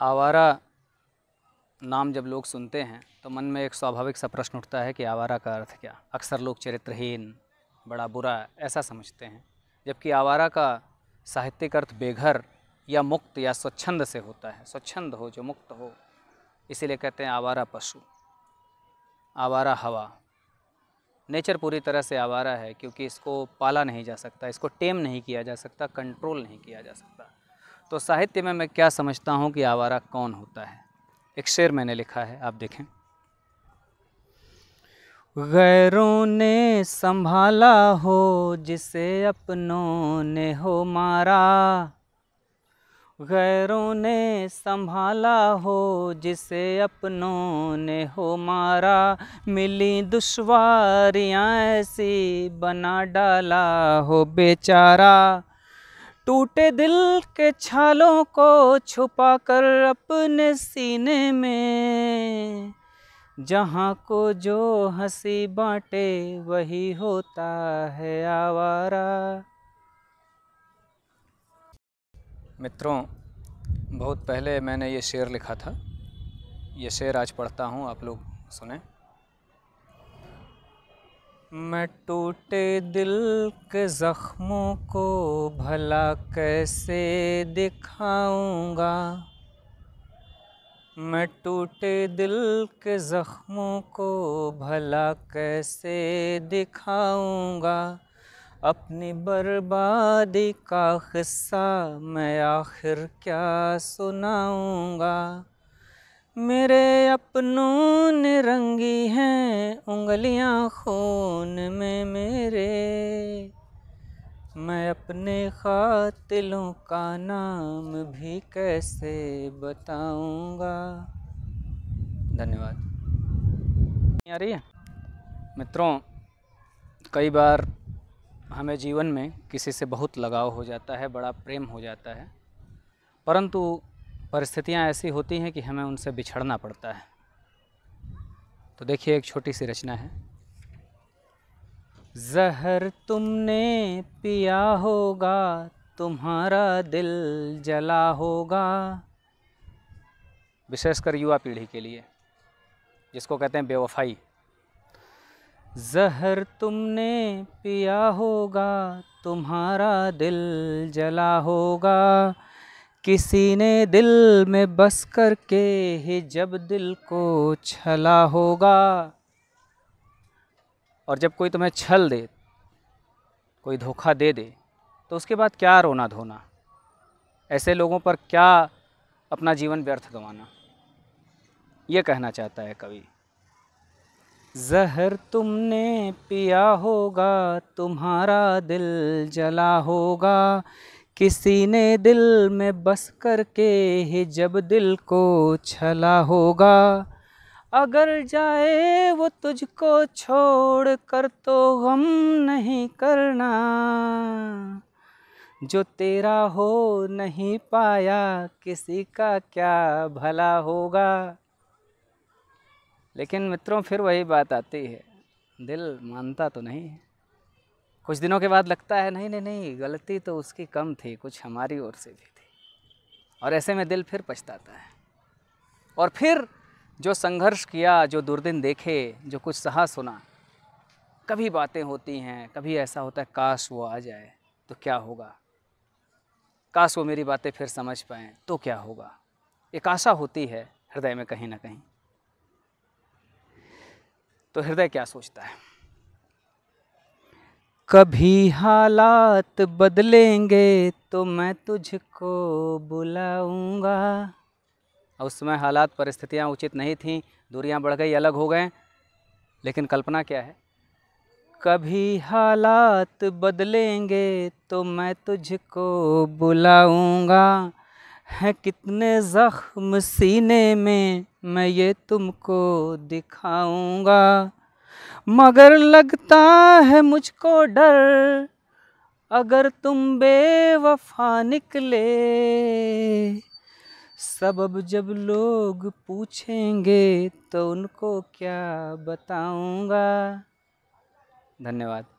आवारा नाम जब लोग सुनते हैं तो मन में एक स्वाभाविक सा प्रश्न उठता है कि आवारा का अर्थ क्या अक्सर लोग चरित्रहीन बड़ा बुरा ऐसा समझते हैं जबकि आवारा का साहित्यिक अर्थ बेघर या मुक्त या स्वच्छंद से होता है स्वच्छंद हो जो मुक्त हो इसीलिए कहते हैं आवारा पशु आवारा हवा नेचर पूरी तरह से आवारा है क्योंकि इसको पाला नहीं जा सकता इसको टेम नहीं किया जा सकता कंट्रोल नहीं किया जा सकता तो साहित्य में मैं क्या समझता हूँ कि आवारा कौन होता है एक शेर मैंने लिखा है आप देखें गैरों ने संभाला हो जिसे अपनों ने हो मारा गैरों ने संभाला हो जिसे अपनों ने हो मारा मिली दुश्वारियाँ ऐसी बना डाला हो बेचारा टूटे दिल के छालों को छुपा कर अपने सीने में जहाँ को जो हंसी बाँटे वही होता है आवारा मित्रों बहुत पहले मैंने ये शेर लिखा था ये शेर आज पढ़ता हूँ आप लोग सुने मैं टूटे दिल के ज़ख्मों को भला कैसे दिखाऊंगा मैं टूटे दिल के ज़ख्मों को भला कैसे दिखाऊंगा अपनी बर्बादी का हिस्सा मैं आखिर क्या सुनाऊंगा मेरे अपनों ने रंगी हैं उंगलियां खून में मेरे मैं अपने कातिलों का नाम भी कैसे बताऊंगा धन्यवाद आ रही है मित्रों कई बार हमें जीवन में किसी से बहुत लगाव हो जाता है बड़ा प्रेम हो जाता है परंतु परिस्थितियाँ ऐसी होती हैं कि हमें उनसे बिछड़ना पड़ता है तो देखिए एक छोटी सी रचना है जहर तुमने पिया होगा तुम्हारा दिल जला होगा विशेषकर युवा पीढ़ी के लिए जिसको कहते हैं बेवफाई जहर तुमने पिया होगा तुम्हारा दिल जला होगा किसी ने दिल में बस करके ही जब दिल को छला होगा और जब कोई तुम्हें छल दे कोई धोखा दे दे तो उसके बाद क्या रोना धोना ऐसे लोगों पर क्या अपना जीवन व्यर्थ गंवाना ये कहना चाहता है कवि जहर तुमने पिया होगा तुम्हारा दिल जला होगा किसी ने दिल में बस करके ही जब दिल को छला होगा अगर जाए वो तुझको छोड़ कर तो गम नहीं करना जो तेरा हो नहीं पाया किसी का क्या भला होगा लेकिन मित्रों फिर वही बात आती है दिल मानता तो नहीं है कुछ दिनों के बाद लगता है नहीं नहीं नहीं गलती तो उसकी कम थी कुछ हमारी ओर से भी थी और ऐसे में दिल फिर पछताता है और फिर जो संघर्ष किया जो दुर्दिन देखे जो कुछ सहा सुना कभी बातें होती हैं कभी ऐसा होता है काश वो आ जाए तो क्या होगा काश वो मेरी बातें फिर समझ पाएँ तो क्या होगा एक आशा होती है हृदय में कहीं ना कहीं तो हृदय क्या सोचता है कभी हालात बदलेंगे तो मैं तुझको बुलाऊंगा उस समय हालात परिस्थितियां उचित नहीं थीं दूरियां बढ़ गई अलग हो गए लेकिन कल्पना क्या है कभी हालात बदलेंगे तो मैं तुझको बुलाऊंगा है कितने ज़ख्म सीने में मैं ये तुमको दिखाऊंगा मगर लगता है मुझको डर अगर तुम बेवफा निकले सबब जब लोग पूछेंगे तो उनको क्या बताऊंगा धन्यवाद